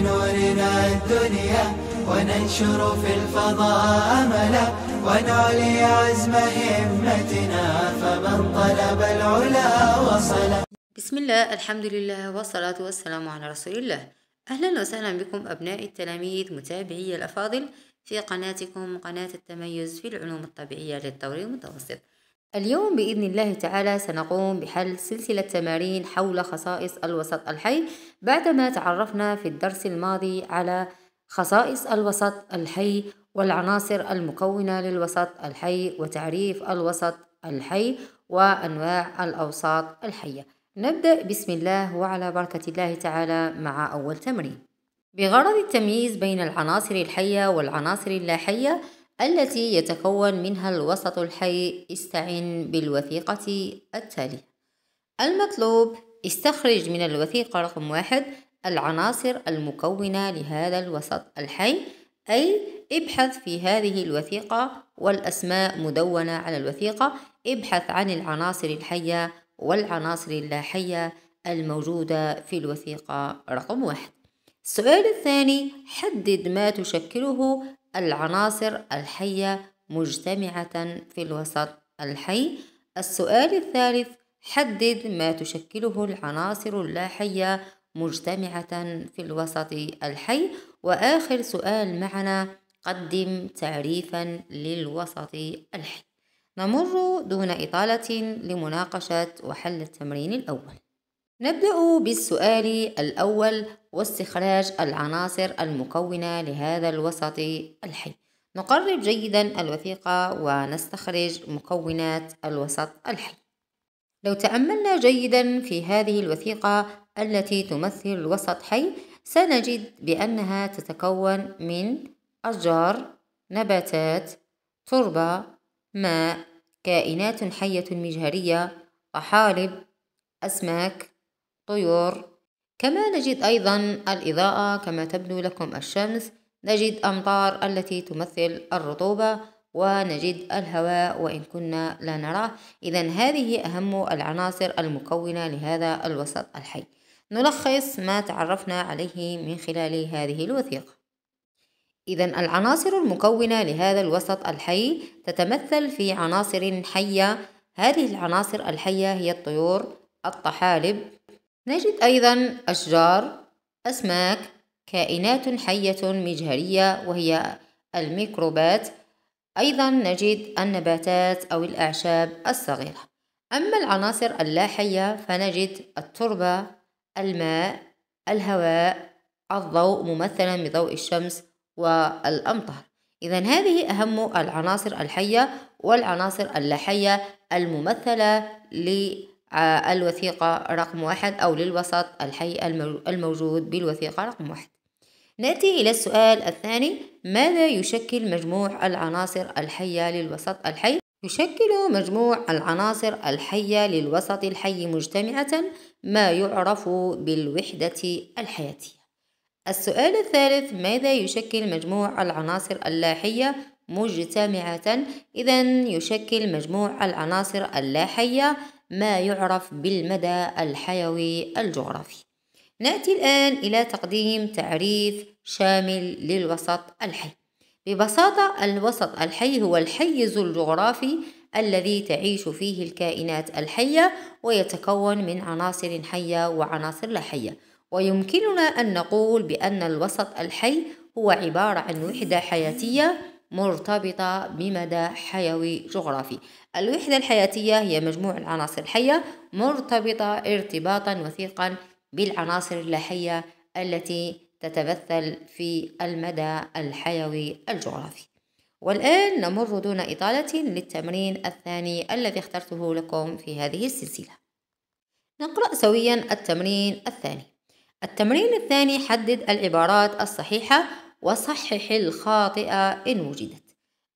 بنورنا الدنيا وننشر في الفضاء أملا ونعلي عزم همتنا فمن طلب العلا وصل بسم الله الحمد لله والصلاة والسلام على رسول الله أهلا وسهلا بكم أبناء التلاميذ متابعي الأفاضل في قناتكم قناة التميز في العلوم الطبيعية للدوري المتوسط اليوم بإذن الله تعالى سنقوم بحل سلسلة تمارين حول خصائص الوسط الحي بعدما تعرفنا في الدرس الماضي على خصائص الوسط الحي والعناصر المكونة للوسط الحي وتعريف الوسط الحي وأنواع الأوساط الحية نبدأ بسم الله وعلى بركة الله تعالى مع أول تمرين بغرض التمييز بين العناصر الحية والعناصر اللاحية التي يتكون منها الوسط الحي استعن بالوثيقة التالية المطلوب استخرج من الوثيقة رقم واحد العناصر المكونة لهذا الوسط الحي أي ابحث في هذه الوثيقة والأسماء مدونة على الوثيقة ابحث عن العناصر الحية والعناصر اللاحية الموجودة في الوثيقة رقم واحد السؤال الثاني حدد ما تشكله العناصر الحية مجتمعة في الوسط الحي السؤال الثالث حدد ما تشكله العناصر اللاحية مجتمعة في الوسط الحي وآخر سؤال معنا قدم تعريفا للوسط الحي نمر دون إطالة لمناقشة وحل التمرين الأول نبدأ بالسؤال الأول واستخراج العناصر المكونة لهذا الوسط الحي نقرب جيدا الوثيقة ونستخرج مكونات الوسط الحي لو تأملنا جيدا في هذه الوثيقة التي تمثل الوسط حي سنجد بأنها تتكون من أشجار نباتات تربة ماء كائنات حية مجهرية طحالب أسماك طيور كما نجد أيضا الإضاءة كما تبدو لكم الشمس نجد أمطار التي تمثل الرطوبة ونجد الهواء وإن كنا لا نراه إذا هذه أهم العناصر المكونة لهذا الوسط الحي نلخص ما تعرفنا عليه من خلال هذه الوثيقة إذا العناصر المكونة لهذا الوسط الحي تتمثل في عناصر حية هذه العناصر الحية هي الطيور الطحالب نجد أيضا أشجار أسماك كائنات حية مجهرية وهي الميكروبات أيضا نجد النباتات أو الأعشاب الصغيرة أما العناصر اللاحية فنجد التربة الماء الهواء الضوء ممثلا بضوء الشمس والأمطار إذا هذه أهم العناصر الحية والعناصر اللاحية الممثلة ل آه، الوثيقة رقم واحد أو للوسط الحي الموجود بالوثيقة رقم واحد نأتي إلى السؤال الثاني ماذا يشكل مجموع العناصر الحية للوسط الحي؟ يشكل مجموع العناصر الحية للوسط الحي مجتمعة ما يعرف بالوحدة الحياتية السؤال الثالث ماذا يشكل مجموع العناصر اللاحية مجتمعة إذا يشكل مجموع العناصر اللاحية ما يعرف بالمدى الحيوي الجغرافي نأتي الآن إلى تقديم تعريف شامل للوسط الحي ببساطة الوسط الحي هو الحيز الجغرافي الذي تعيش فيه الكائنات الحية ويتكون من عناصر حية وعناصر لا حية ويمكننا أن نقول بأن الوسط الحي هو عبارة عن وحدة حياتية مرتبطة بمدى حيوي جغرافي الوحدة الحياتية هي مجموع العناصر الحية مرتبطة ارتباطا وثيقا بالعناصر اللاحية التي تتمثل في المدى الحيوي الجغرافي والآن نمر دون إطالة للتمرين الثاني الذي اخترته لكم في هذه السلسلة نقرأ سويا التمرين الثاني التمرين الثاني حدد العبارات الصحيحة وصحح الخاطئة إن وجدت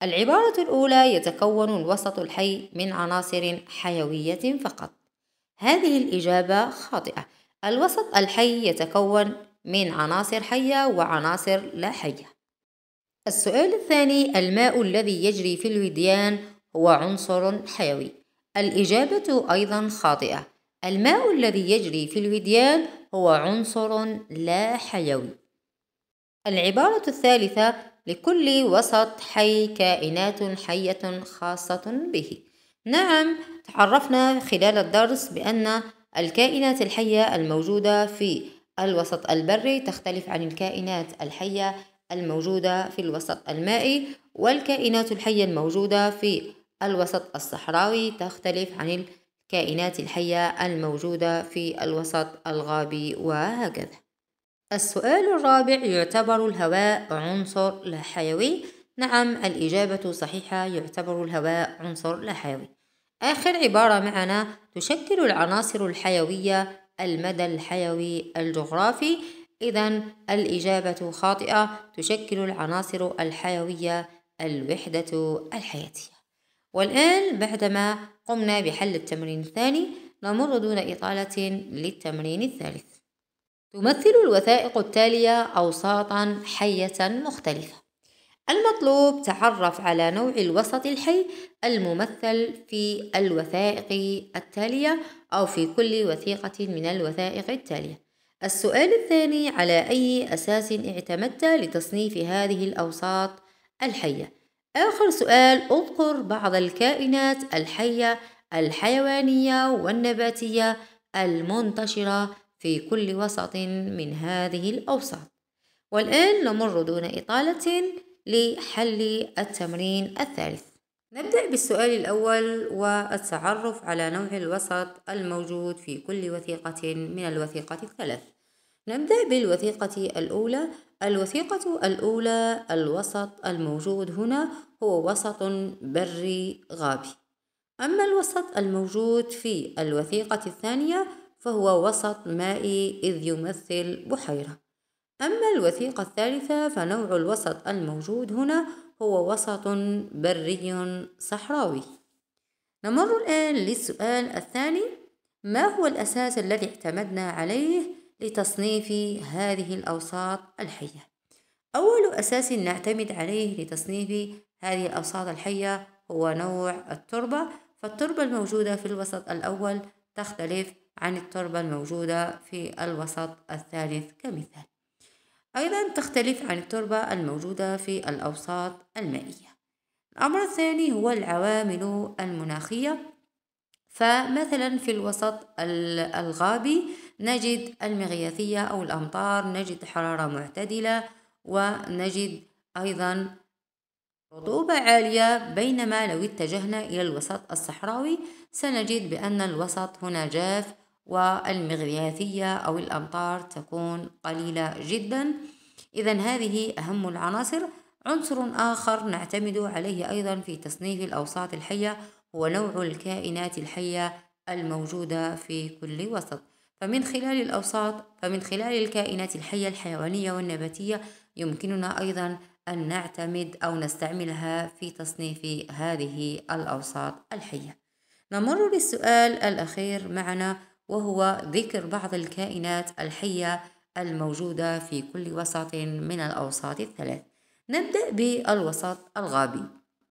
العبارة الأولى يتكون الوسط الحي من عناصر حيوية فقط هذه الإجابة خاطئة الوسط الحي يتكون من عناصر حية وعناصر لا حية السؤال الثاني الماء الذي يجري في الوديان هو عنصر حيوي الإجابة أيضا خاطئة الماء الذي يجري في الوديان هو عنصر لا حيوي العبارة الثالثة لكل وسط حي كائنات حية خاصة به نعم تعرفنا خلال الدرس بأن الكائنات الحية الموجودة في الوسط البري تختلف عن الكائنات الحية الموجودة في الوسط المائي والكائنات الحية الموجودة في الوسط الصحراوي تختلف عن الكائنات الحية الموجودة في الوسط الغابي وهكذا السؤال الرابع يعتبر الهواء عنصر لا حيوي نعم الإجابة صحيحة يعتبر الهواء عنصر لا حيوي آخر عبارة معنا تشكل العناصر الحيوية المدى الحيوي الجغرافي إذا الإجابة خاطئة تشكل العناصر الحيوية الوحدة الحياتية والآن بعدما قمنا بحل التمرين الثاني نمر دون إطالة للتمرين الثالث تمثل الوثائق التالية أوساطا حية مختلفة المطلوب تعرف على نوع الوسط الحي الممثل في الوثائق التالية أو في كل وثيقة من الوثائق التالية السؤال الثاني على أي أساس اعتمدت لتصنيف هذه الأوساط الحية آخر سؤال اذكر بعض الكائنات الحية الحيوانية والنباتية المنتشرة في كل وسط من هذه الأوساط والآن نمر دون إطالة لحل التمرين الثالث نبدأ بالسؤال الأول والتعرف على نوع الوسط الموجود في كل وثيقة من الوثيقة الثلاث نبدأ بالوثيقة الأولى الوثيقة الأولى الوسط الموجود هنا هو وسط بري غابي أما الوسط الموجود في الوثيقة الثانية فهو وسط مائي إذ يمثل بحيرة أما الوثيقة الثالثة فنوع الوسط الموجود هنا هو وسط بري صحراوي نمر الآن للسؤال الثاني ما هو الأساس الذي اعتمدنا عليه لتصنيف هذه الأوساط الحية؟ أول أساس نعتمد عليه لتصنيف هذه الأوساط الحية هو نوع التربة فالتربة الموجودة في الوسط الأول تختلف عن التربة الموجودة في الوسط الثالث كمثال أيضا تختلف عن التربة الموجودة في الأوساط المائية الأمر الثاني هو العوامل المناخية فمثلا في الوسط الغابي نجد المغياثية أو الأمطار نجد حرارة معتدلة ونجد أيضا رطوبة عالية بينما لو اتجهنا إلى الوسط الصحراوي سنجد بأن الوسط هنا جاف والمغناطيسية أو الأمطار تكون قليلة جدا إذا هذه أهم العناصر عنصر آخر نعتمد عليه أيضا في تصنيف الأوساط الحية هو نوع الكائنات الحية الموجودة في كل وسط فمن خلال الأوساط فمن خلال الكائنات الحية الحيوانية والنباتية يمكننا أيضا أن نعتمد أو نستعملها في تصنيف هذه الأوساط الحية نمر للسؤال الأخير معنا وهو ذكر بعض الكائنات الحية الموجودة في كل وسط من الأوساط الثلاث نبدأ بالوسط الغابي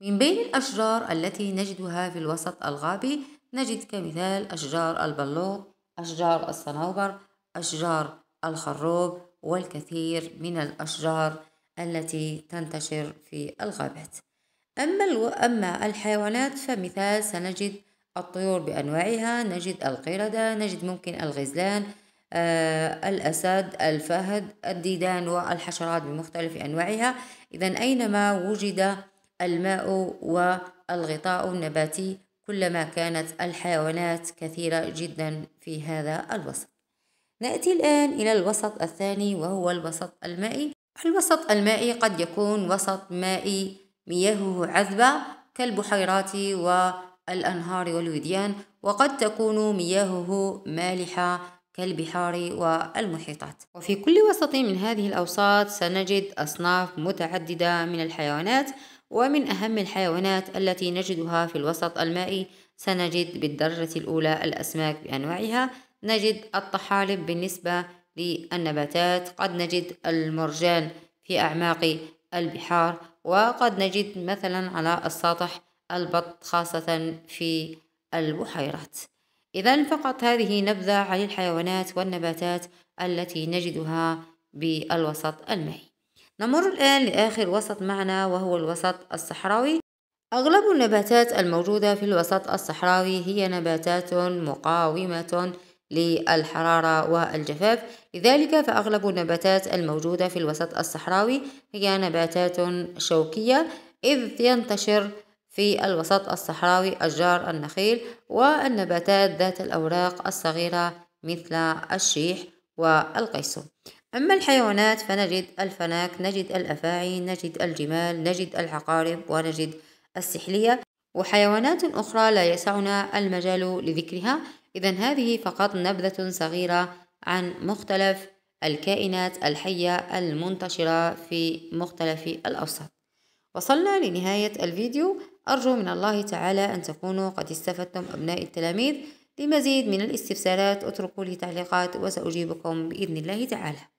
من بين الأشجار التي نجدها في الوسط الغابي نجد كمثال أشجار البلوط أشجار الصنوبر أشجار الخروب والكثير من الأشجار التي تنتشر في الغابات أما, الو... أما الحيوانات فمثال سنجد الطيور بأنواعها نجد القردة نجد ممكن الغزلان آه، الأسد الفهد الديدان والحشرات بمختلف أنواعها إذا أينما وجد الماء والغطاء النباتي كلما كانت الحيوانات كثيرة جدا في هذا الوسط نأتي الآن إلى الوسط الثاني وهو الوسط المائي الوسط المائي قد يكون وسط مائي مياهه عذبة كالبحيرات و الأنهار والوديان وقد تكون مياهه مالحة كالبحار والمحيطات وفي كل وسط من هذه الأوساط سنجد أصناف متعددة من الحيوانات ومن أهم الحيوانات التي نجدها في الوسط المائي سنجد بالدرجة الأولى الأسماك بأنواعها نجد الطحالب بالنسبة للنباتات قد نجد المرجان في أعماق البحار وقد نجد مثلا على السطح البط خاصة في البحيرات إذا فقط هذه نبذة عن الحيوانات والنباتات التي نجدها بالوسط المائي نمر الآن لآخر وسط معنا وهو الوسط الصحراوي أغلب النباتات الموجودة في الوسط الصحراوي هي نباتات مقاومة للحرارة والجفاف لذلك فأغلب النباتات الموجودة في الوسط الصحراوي هي نباتات شوكية إذ ينتشر في الوسط الصحراوي أشجار النخيل والنباتات ذات الأوراق الصغيرة مثل الشيح والقيسم أما الحيوانات فنجد الفناك نجد الأفاعي نجد الجمال نجد العقارب ونجد السحلية وحيوانات أخرى لا يسعنا المجال لذكرها إذا هذه فقط نبذة صغيرة عن مختلف الكائنات الحية المنتشرة في مختلف الأوساط وصلنا لنهاية الفيديو أرجو من الله تعالى أن تكونوا قد استفدتم أبناء التلاميذ لمزيد من الاستفسارات اتركوا لي تعليقات وسأجيبكم بإذن الله تعالى